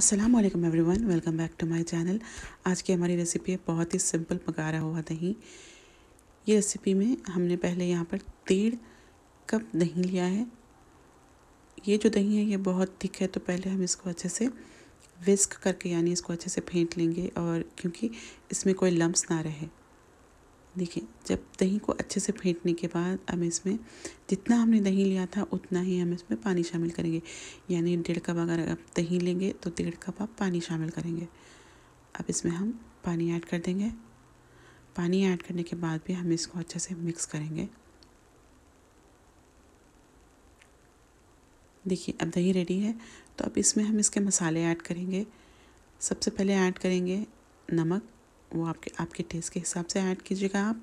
Aslam everyone welcome back to my channel आज की हमारी रेसिपी है बहुत ही सिंपल पकारा हुआ दही ये रेसिपी में हमने पहले यहाँ पर डेढ़ कप दही लिया है ये जो दही है ये बहुत थिक है तो पहले हम इसको अच्छे से विस्क करके यानी इसको अच्छे से फेंट लेंगे और क्योंकि इसमें कोई लम्ब ना रहे देखिए जब दही को अच्छे से फेंटने के बाद अब इसमें जितना हमने दही लिया था उतना ही हम इसमें पानी शामिल करेंगे यानी डेढ़ कप अगर आप दही लेंगे तो डेढ़ कप आप पानी शामिल करेंगे अब इसमें हम पानी ऐड कर देंगे पानी ऐड करने के बाद भी हम इसको अच्छे से मिक्स करेंगे देखिए अब दही रेडी है तो अब इसमें हम इसके मसाले ऐड करेंगे सबसे पहले ऐड करेंगे नमक वो आपके आपके टेस्ट के हिसाब से ऐड कीजिएगा आप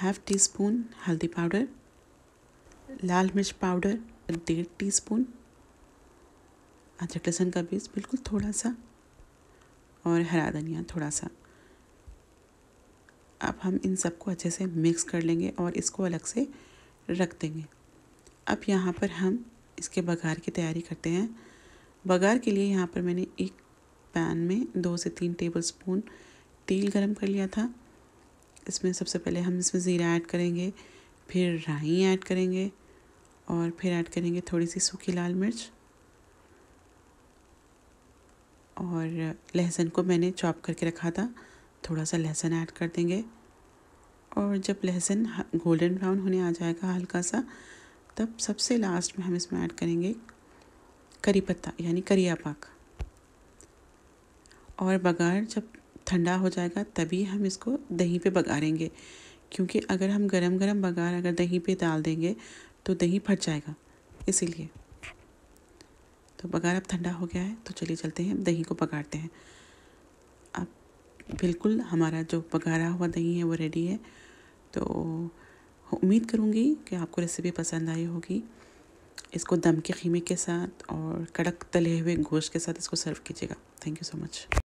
हाफ टी स्पून हल्दी पाउडर लाल मिर्च पाउडर डेढ़ टी स्पून अदरक लहसुन का पेस्ट बिल्कुल थोड़ा सा और हरा धनिया थोड़ा सा अब हम इन सबको अच्छे से मिक्स कर लेंगे और इसको अलग से रख देंगे अब यहाँ पर हम इसके बघार की तैयारी करते हैं बघार के लिए यहाँ पर मैंने एक पैन में दो से तीन टेबल स्पून तेल गरम कर लिया था इसमें सबसे पहले हम इसमें ज़ीरा ऐड करेंगे फिर राई ऐड करेंगे और फिर ऐड करेंगे थोड़ी सी सूखी लाल मिर्च और लहसुन को मैंने चॉप करके रखा था थोड़ा सा लहसुन ऐड कर देंगे और जब लहसुन गोल्डन ब्राउन होने आ जाएगा हल्का सा तब सबसे लास्ट में हम इसमें ऐड करेंगे करी पत्ता यानी करिया पाक और बघार जब ठंडा हो जाएगा तभी हम इसको दही पे बघारेंगे क्योंकि अगर हम गरम गरम बघार अगर दही पे डाल देंगे तो दही फट जाएगा इसीलिए तो बघार अब ठंडा हो गया है तो चलिए चलते हैं दही को पकाड़ते हैं अब बिल्कुल हमारा जो पकारा हुआ दही है वो रेडी है तो उम्मीद करूँगी कि आपको रेसिपी पसंद आई होगी इसको दम के खीमे के साथ और कड़क तले हुए गोश्त के साथ इसको सर्व कीजिएगा थैंक यू सो मच